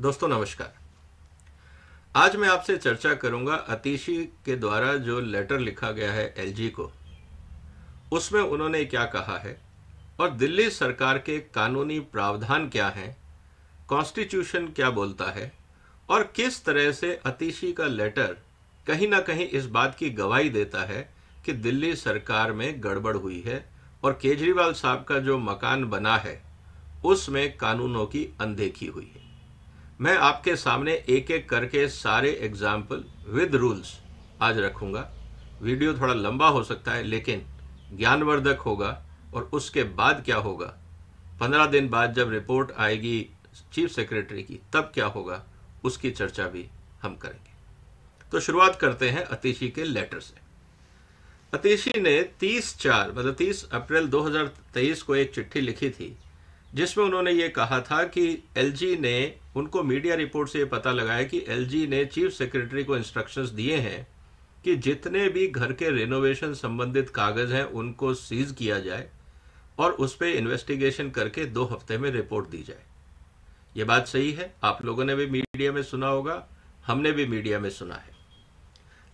दोस्तों नमस्कार आज मैं आपसे चर्चा करूंगा अतिशी के द्वारा जो लेटर लिखा गया है एलजी को उसमें उन्होंने क्या कहा है और दिल्ली सरकार के कानूनी प्रावधान क्या हैं कॉन्स्टिट्यूशन क्या बोलता है और किस तरह से अतिशी का लेटर कहीं ना कहीं इस बात की गवाही देता है कि दिल्ली सरकार में गड़बड़ हुई है और केजरीवाल साहब का जो मकान बना है उसमें कानूनों की अनदेखी हुई है मैं आपके सामने एक एक करके सारे एग्जाम्पल विद रूल्स आज रखूंगा वीडियो थोड़ा लंबा हो सकता है लेकिन ज्ञानवर्धक होगा और उसके बाद क्या होगा पंद्रह दिन बाद जब रिपोर्ट आएगी चीफ सेक्रेटरी की तब क्या होगा उसकी चर्चा भी हम करेंगे तो शुरुआत करते हैं अतिशी के लेटर से अतिशी ने 30 चार मतलब 30 अप्रैल 2023 को एक चिट्ठी लिखी थी जिसमें उन्होंने ये कहा था कि एलजी ने उनको मीडिया रिपोर्ट से ये पता लगा है कि एलजी ने चीफ सेक्रेटरी को इंस्ट्रक्शंस दिए हैं कि जितने भी घर के रिनोवेशन संबंधित कागज हैं उनको सीज किया जाए और उस पर इन्वेस्टिगेशन करके दो हफ्ते में रिपोर्ट दी जाए ये बात सही है आप लोगों ने भी मीडिया में सुना होगा हमने भी मीडिया में सुना है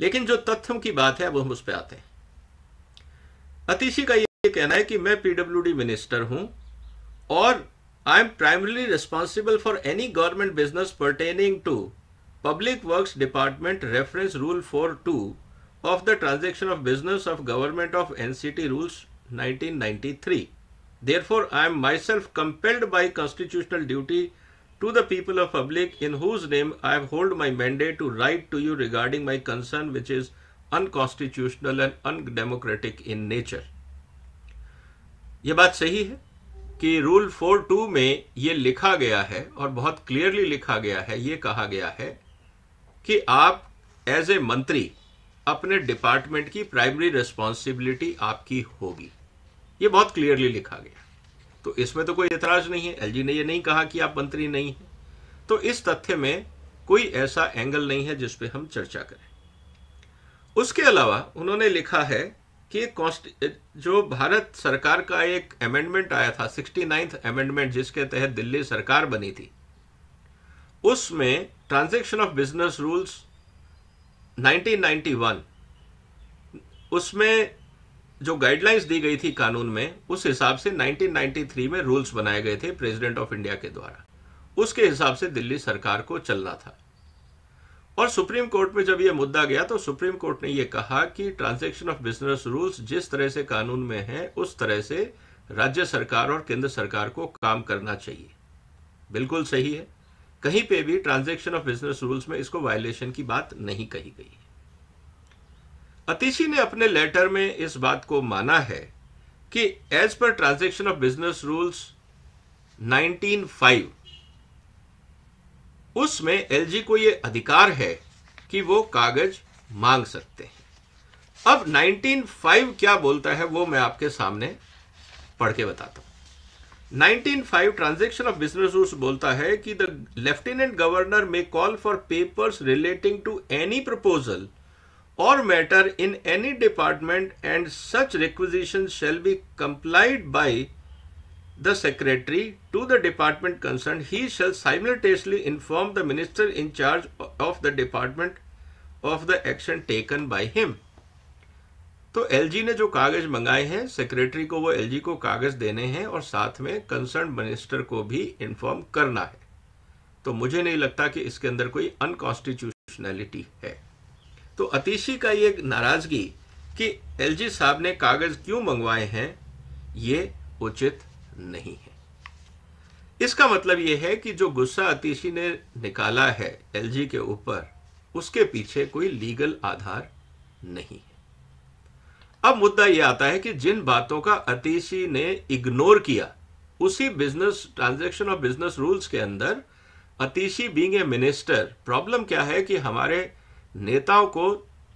लेकिन जो तथ्यों की बात है अब हम उस पर आते हैं अतिशी का यह कहना है कि मैं पीडब्ल्यूडी मिनिस्टर हूं और I am primarily responsible for any government business pertaining to Public Works Department Reference Rule 4.2 of the Transaction of Business of Government of NCT Rules 1993. Therefore, I am myself compelled by constitutional duty to the people of public in whose name I hold my mandate to write to you regarding my concern which is unconstitutional and undemocratic in nature. ये बात सही कि rule four to में ये लिखा गया है और बहुत क्लियरली लिखा गया है ये कहा गया है कि आप एज ए मंत्री अपने डिपार्टमेंट की प्राइमरी रिस्पॉन्सिबिलिटी आपकी होगी ये बहुत क्लियरली लिखा गया तो इसमें तो कोई एतराज नहीं है एलजी ने ये नहीं कहा कि आप मंत्री नहीं हैं तो इस तथ्य में कोई ऐसा एंगल नहीं है जिस पे हम चर्चा करें उसके अलावा उन्होंने लिखा है कि जो भारत सरकार का एक अमेंडमेंट आया था सिक्सटी नाइन्थ अमेंडमेंट जिसके तहत दिल्ली सरकार बनी थी उसमें ट्रांजेक्शन ऑफ बिजनेस रूल्स 1991 उसमें जो गाइडलाइंस दी गई थी कानून में उस हिसाब से 1993 में रूल्स बनाए गए थे प्रेसिडेंट ऑफ इंडिया के द्वारा उसके हिसाब से दिल्ली सरकार को चलना था और सुप्रीम कोर्ट में जब यह मुद्दा गया तो सुप्रीम कोर्ट ने यह कहा कि ट्रांजैक्शन ऑफ बिजनेस रूल्स जिस तरह से कानून में है उस तरह से राज्य सरकार और केंद्र सरकार को काम करना चाहिए बिल्कुल सही है कहीं पे भी ट्रांजैक्शन ऑफ बिजनेस रूल्स में इसको वायलेशन की बात नहीं कही गई अतिशी ने अपने लेटर में इस बात को माना है कि as per transaction of business rules nineteen उसमें एलजी को ये अधिकार है कि वो कागज मांग सकते हैं अब 195 क्या बोलता है वो मैं आपके सामने पढ़ के बताता हूँ 195 ट्रांजेक्शन ऑफ बिजनेस रूल्स बोलता है कि the lieutenant governor may call for papers relating to any proposal or matter in any department and such requisitions shall be complied by the secretary to the department concerned, he shall simultaneously inform the minister in charge of the department of the action taken by him. तो LG ने जो कागज मंगाए हैं secretary को वो LG को कागज देने हैं और साथ में कंसर्न मिनिस्टर को भी इन्फॉर्म करना है तो मुझे नहीं लगता कि इसके अंदर कोई अनकॉन्स्टिट्यूशनैलिटी है तो अतिशी का ये नाराजगी कि एलजी साहब ने कागज क्यों मंगवाए हैं ये उचित नहीं है इसका मतलब यह है कि जो गुस्सा अतिशी ने निकाला है एलजी के ऊपर उसके पीछे कोई लीगल आधार नहीं है अब मुद्दा यह आता है कि जिन बातों का अतिशी ने इग्नोर किया उसी बिजनेस ट्रांजैक्शन और बिजनेस रूल्स के अंदर Atishi being a minister problem क्या है कि हमारे नेताओं को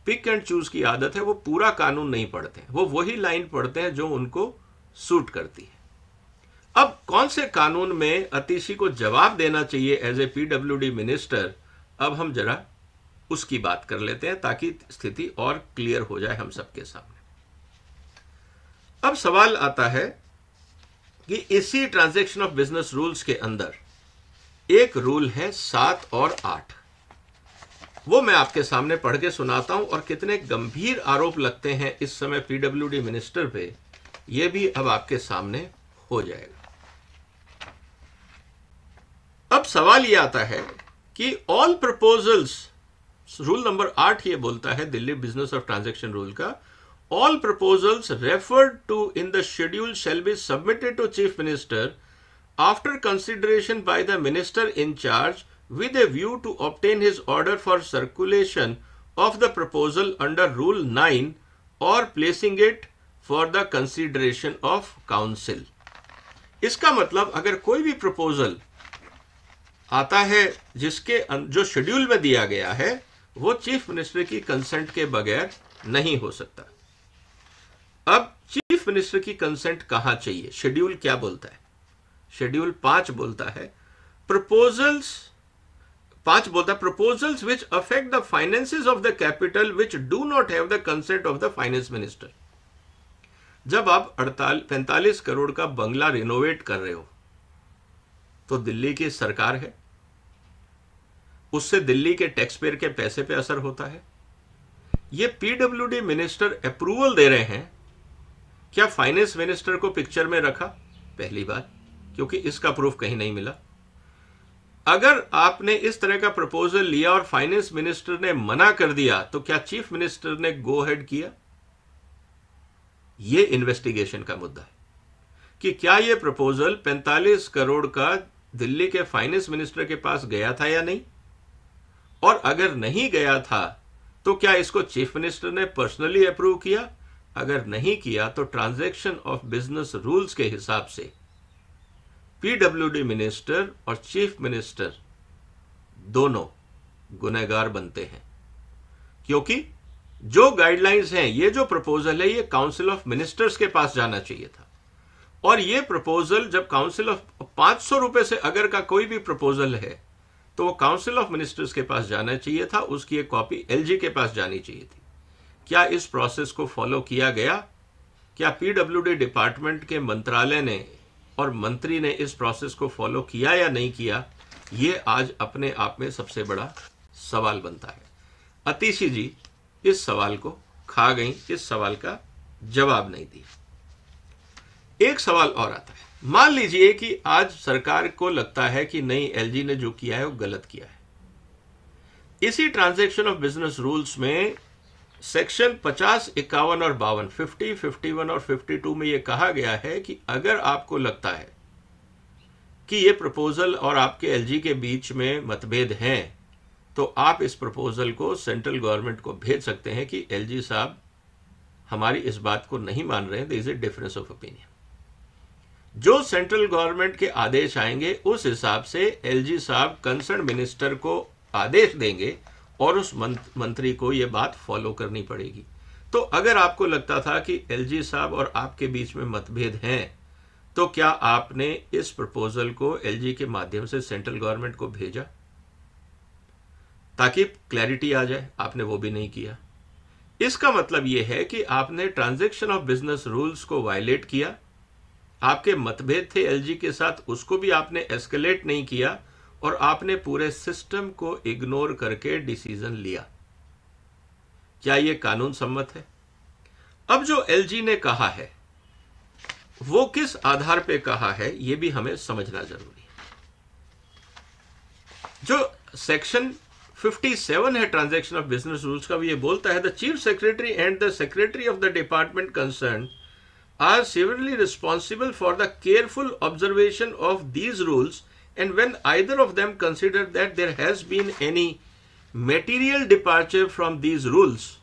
पिक एंड चूज की आदत है वो पूरा कानून नहीं पढ़ते हैं वो वही लाइन पढ़ते हैं जो उनको सूट करती है अब कौन से कानून में अतिशी को जवाब देना चाहिए एज ए पीडब्ल्यू मिनिस्टर अब हम जरा उसकी बात कर लेते हैं ताकि स्थिति और क्लियर हो जाए हम सबके सामने अब सवाल आता है कि इसी ट्रांजैक्शन ऑफ बिजनेस रूल्स के अंदर एक रूल है सात और आठ वो मैं आपके सामने पढ़ के सुनाता हूं और कितने गंभीर आरोप लगते हैं इस समय पीडब्ल्यूडी मिनिस्टर पे ये भी अब आपके सामने हो जाएगा सवाल ये आता है कि ऑल प्रपोजल्स रूल नंबर आठ ये बोलता है Delhi business of transaction rule का all proposals referred to in the schedule shall be submitted to chief minister after consideration by the minister in charge with a view to obtain his order for circulation of the proposal under rule nine or placing it for the consideration of council इसका मतलब अगर कोई भी proposal आता है जिसके जो schedule में दिया गया है वो चीफ मिनिस्टर की कंसेंट के बगैर नहीं हो सकता अब चीफ मिनिस्टर की कंसेंट कहां चाहिए शेड्यूल क्या बोलता है शेड्यूल पांच बोलता है प्रपोजल्स पांच बोलता है proposals which affect the finances of the capital which do not have the consent of the finance minister जब आप अड़ताल पैंतालीस करोड़ का बंगला रिनोवेट कर रहे हो तो दिल्ली की सरकार है उससे दिल्ली के टैक्स पेयर के पैसे पे असर होता है ये पीडब्ल्यूडी मिनिस्टर अप्रूवल दे रहे हैं क्या फाइनेंस मिनिस्टर को पिक्चर में रखा पहली बात क्योंकि इसका प्रूफ कहीं नहीं मिला अगर आपने इस तरह का प्रपोजल लिया और फाइनेंस मिनिस्टर ने मना कर दिया तो क्या चीफ मिनिस्टर ने गो हेड किया यह इन्वेस्टिगेशन का मुद्दा है कि क्या यह प्रपोजल 45 करोड़ का दिल्ली के फाइनेंस मिनिस्टर के पास गया था या नहीं और अगर नहीं गया था तो क्या इसको चीफ मिनिस्टर ने पर्सनली अप्रूव किया अगर नहीं किया तो ट्रांजैक्शन ऑफ बिजनेस रूल्स के हिसाब से पीडब्ल्यूडी मिनिस्टर और चीफ मिनिस्टर दोनों गुनहगार बनते हैं क्योंकि जो गाइडलाइंस हैं ये जो प्रपोजल है ये काउंसिल ऑफ मिनिस्टर्स के पास जाना चाहिए था और ये प्रपोजल जब काउंसिल ऑफ पांच सौ रुपए से अगर का कोई भी प्रपोजल है तो वो काउंसिल ऑफ मिनिस्टर्स के पास जाना चाहिए था उसकी एक कॉपी एलजी के पास जानी चाहिए थी क्या इस प्रोसेस को फॉलो किया गया क्या पीडब्ल्यूडी डिपार्टमेंट के मंत्रालय ने और मंत्री ने इस प्रोसेस को फॉलो किया या नहीं किया ये आज अपने आप में सबसे बड़ा सवाल बनता है अतिशी जी इस सवाल को खा गई इस सवाल का जवाब नहीं दिया एक सवाल और आता है मान लीजिए कि आज सरकार को लगता है कि नहीं एलजी ने जो किया है वो गलत किया है इसी ट्रांजैक्शन ऑफ बिजनेस रूल्स में सेक्शन पचास इक्यावन और बावन फिफ्टी फिफ्टी वन और फिफ्टी टू में यह कहा गया है कि अगर आपको लगता है कि ये प्रपोजल और आपके एलजी के बीच में मतभेद हैं तो आप इस प्रपोजल को सेंट्रल गवर्नमेंट को भेज सकते हैं कि एलजी साहब हमारी इस बात को नहीं मान रहे हैं there is a difference of opinion जो सेंट्रल गवर्नमेंट के आदेश आएंगे उस हिसाब से एलजी साहब कंसर्न मिनिस्टर को आदेश देंगे और उस मंत्री को ये बात फॉलो करनी पड़ेगी तो अगर आपको लगता था कि एलजी साहब और आपके बीच में मतभेद हैं तो क्या आपने इस प्रपोजल को एलजी के माध्यम से सेंट्रल गवर्नमेंट को भेजा ताकि क्लैरिटी आ जाए आपने वो भी नहीं किया इसका मतलब यह है कि आपने ट्रांजेक्शन ऑफ बिजनेस रूल्स को वायलेट किया आपके मतभेद थे एलजी के साथ उसको भी आपने एस्केलेट नहीं किया और आपने पूरे सिस्टम को इग्नोर करके डिसीजन लिया क्या यह कानून सम्मत है अब जो एलजी ने कहा है वो किस आधार पे कहा है ये भी हमें समझना जरूरी है जो सेक्शन 57 है ट्रांजैक्शन ऑफ बिजनेस रूल्स का भी ये बोलता है the chief secretary and the secretary of the department concern are severally responsible for the careful observation of these rules and when either of them consider that there has been any material departure from these rules,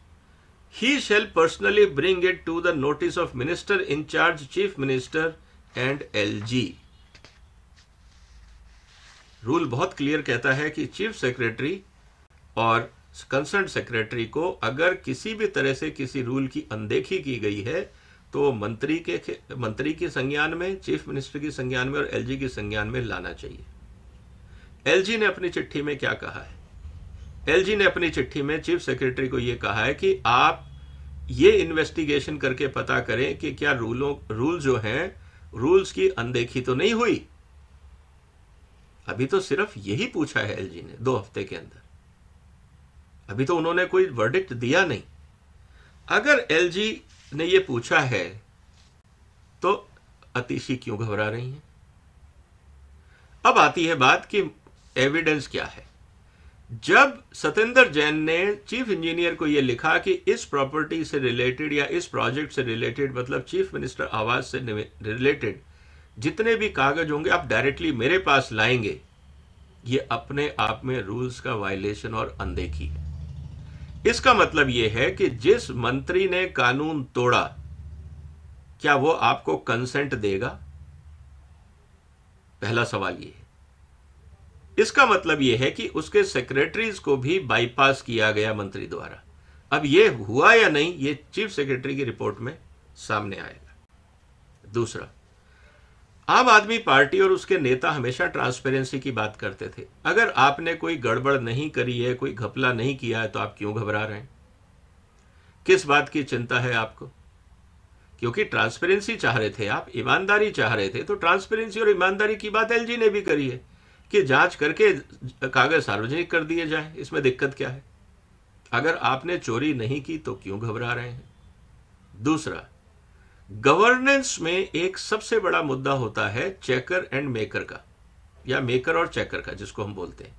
he shall personally bring it to the notice of minister in charge, chief minister and LG. Rule बहुत clear कहता है कि chief secretary और concern secretary को अगर किसी भी तरह से किसी रूल की अनदेखी की गई है तो मंत्री के मंत्री के संज्ञान में चीफ मिनिस्टर की संज्ञान में और एलजी की संज्ञान में लाना चाहिए एलजी ने अपनी चिट्ठी में क्या कहा है एलजी ने अपनी चिट्ठी में चीफ सेक्रेटरी को यह कहा है कि आप ये इन्वेस्टिगेशन करके पता करें कि क्या रूलों रूल जो हैं रूल्स की अनदेखी तो नहीं हुई अभी तो सिर्फ यही पूछा है एलजी ने दो हफ्ते के अंदर अभी तो उन्होंने कोई वर्डिक्ट दिया नहीं अगर एलजी ने ये पूछा है तो अतिशी क्यों घबरा रही हैं अब आती है बात कि एविडेंस क्या है जब सतेंद्र जैन ने चीफ इंजीनियर को यह लिखा कि इस प्रॉपर्टी से रिलेटेड या इस प्रोजेक्ट से रिलेटेड मतलब चीफ मिनिस्टर आवास से रिलेटेड जितने भी कागज होंगे आप डायरेक्टली मेरे पास लाएंगे ये अपने आप में रूल्स का वायलेशन और अनदेखी है इसका मतलब यह है कि जिस मंत्री ने कानून तोड़ा क्या वो आपको कंसेंट देगा पहला सवाल यह इसका मतलब यह है कि उसके सेक्रेटरीज को भी बाईपास किया गया मंत्री द्वारा अब यह हुआ या नहीं यह चीफ सेक्रेटरी की रिपोर्ट में सामने आएगा दूसरा आम आदमी पार्टी और उसके नेता हमेशा ट्रांसपेरेंसी की बात करते थे अगर आपने कोई गड़बड़ नहीं करी है कोई घपला नहीं किया है तो आप क्यों घबरा रहे हैं किस बात की चिंता है आपको क्योंकि ट्रांसपेरेंसी चाह रहे थे आप ईमानदारी चाह रहे थे तो ट्रांसपेरेंसी और ईमानदारी की बात एलजी ने भी करी है कि जांच करके कागज सार्वजनिक कर दिए जाए इसमें दिक्कत क्या है अगर आपने चोरी नहीं की तो क्यों घबरा रहे हैं दूसरा गवर्नेंस में एक सबसे बड़ा मुद्दा होता है चेकर एंड मेकर का या मेकर और चेकर का जिसको हम बोलते हैं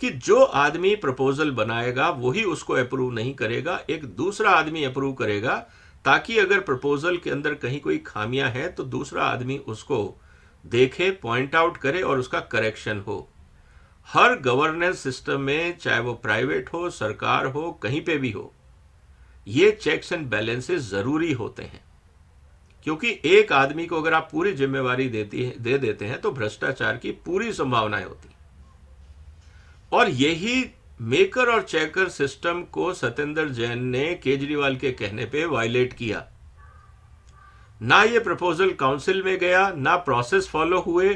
कि जो आदमी प्रपोजल बनाएगा वही उसको अप्रूव नहीं करेगा एक दूसरा आदमी अप्रूव करेगा ताकि अगर प्रपोजल के अंदर कहीं कोई खामियां हैं तो दूसरा आदमी उसको देखे पॉइंट आउट करे और उसका करेक्शन हो हर गवर्नेंस सिस्टम में चाहे वो प्राइवेट हो सरकार हो कहीं पे भी हो ये चेक्स एंड बैलेंसेस जरूरी होते हैं क्योंकि एक आदमी को अगर आप पूरी जिम्मेवारी देती है दे देते हैं तो भ्रष्टाचार की पूरी संभावनाएं होती और यही मेकर और चेकर सिस्टम को सत्येंद्र जैन ने केजरीवाल के कहने पे वायलेट किया ना ये प्रपोजल काउंसिल में गया ना प्रोसेस फॉलो हुए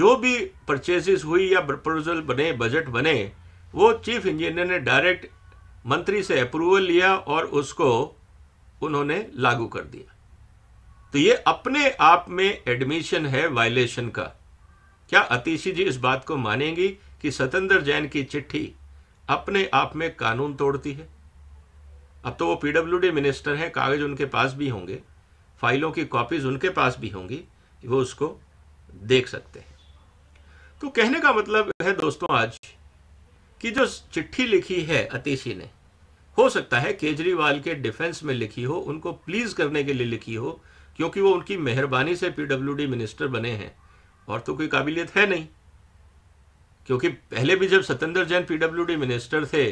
जो भी परचेजेस हुई या प्रपोजल बने बजट बने वो चीफ इंजीनियर ने डायरेक्ट मंत्री से अप्रूवल लिया और उसको उन्होंने लागू कर दिया तो ये अपने आप में एडमिशन है वायलेशन का क्या अतिशी जी इस बात को मानेंगी कि सतेंद्र जैन की चिट्ठी अपने आप में कानून तोड़ती है अब तो वो पीडब्ल्यूडी मिनिस्टर हैं कागज उनके पास भी होंगे फाइलों की कॉपीज उनके पास भी होंगी वो उसको देख सकते हैं तो कहने का मतलब है दोस्तों आज कि जो चिट्ठी लिखी है अतिशी ने हो सकता है केजरीवाल के डिफेंस में लिखी हो उनको प्लीज करने के लिए लिखी हो क्योंकि वो उनकी मेहरबानी से पीडब्ल्यूडी मिनिस्टर बने हैं और तो कोई काबिलियत है नहीं क्योंकि पहले भी जब सत्येंद्र जैन पीडब्ल्यूडी मिनिस्टर थे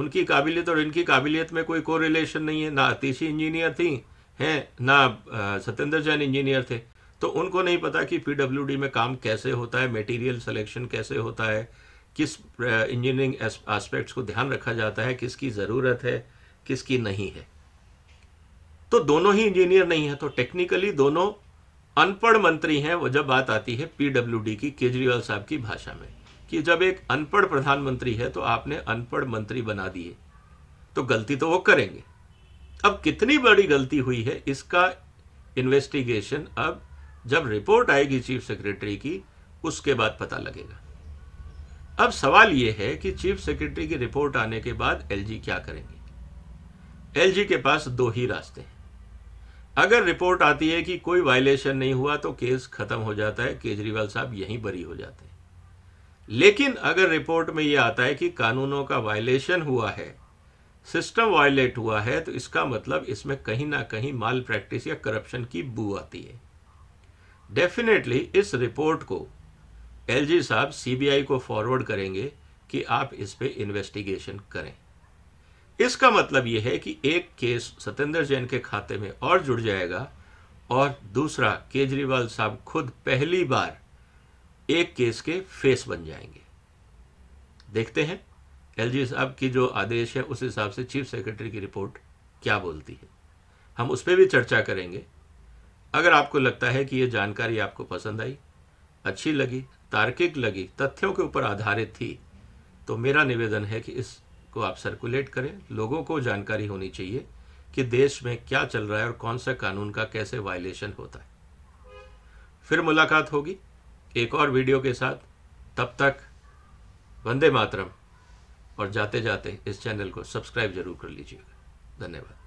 उनकी काबिलियत और इनकी काबिलियत में कोई को रिलेशन नहीं है ना आतिशी इंजीनियर थी हैं ना सत्येंद्र जैन इंजीनियर थे तो उनको नहीं पता कि पीडब्ल्यूडी में काम कैसे होता है मेटीरियल सिलेक्शन कैसे होता है किस इंजीनियरिंग एस्पेक्ट्स को ध्यान रखा जाता है किसकी ज़रूरत है किसकी नहीं है तो दोनों ही इंजीनियर नहीं है तो टेक्निकली दोनों अनपढ़ मंत्री हैं वो जब बात आती है पीडब्ल्यूडी की केजरीवाल साहब की भाषा में कि जब एक अनपढ़ प्रधानमंत्री है तो आपने अनपढ़ मंत्री बना दिए तो गलती तो वो करेंगे अब कितनी बड़ी गलती हुई है इसका इन्वेस्टिगेशन अब जब रिपोर्ट आएगी चीफ सेक्रेटरी की उसके बाद पता लगेगा अब सवाल यह है कि चीफ सेक्रेटरी की रिपोर्ट आने के बाद एलजी क्या करेंगे एलजी के पास दो ही रास्ते हैं अगर रिपोर्ट आती है कि कोई वायलेशन नहीं हुआ तो केस खत्म हो जाता है केजरीवाल साहब यहीं बरी हो जाते हैं लेकिन अगर रिपोर्ट में ये आता है कि कानूनों का वायलेशन हुआ है सिस्टम वायलेट हुआ है तो इसका मतलब इसमें कहीं ना कहीं माल प्रैक्टिस या करप्शन की बू आती है डेफिनेटली इस रिपोर्ट को एलजी साहब सीबीआई को फॉरवर्ड करेंगे कि आप इस पर इन्वेस्टिगेशन करें इसका मतलब यह है कि एक केस सत्येंद्र जैन के खाते में और जुड़ जाएगा और दूसरा केजरीवाल साहब खुद पहली बार एक केस के फेस बन जाएंगे देखते हैं एलजी साहब की जो आदेश है उस हिसाब से चीफ सेक्रेटरी की रिपोर्ट क्या बोलती है हम उस पर भी चर्चा करेंगे अगर आपको लगता है कि ये जानकारी आपको पसंद आई अच्छी लगी तार्किक लगी तथ्यों के ऊपर आधारित थी तो मेरा निवेदन है कि इस को आप सर्कुलेट करें लोगों को जानकारी होनी चाहिए कि देश में क्या चल रहा है और कौन सा कानून का कैसे वायलेशन होता है फिर मुलाकात होगी एक और वीडियो के साथ तब तक वंदे मातरम और जाते जाते इस चैनल को सब्सक्राइब जरूर कर लीजिएगा धन्यवाद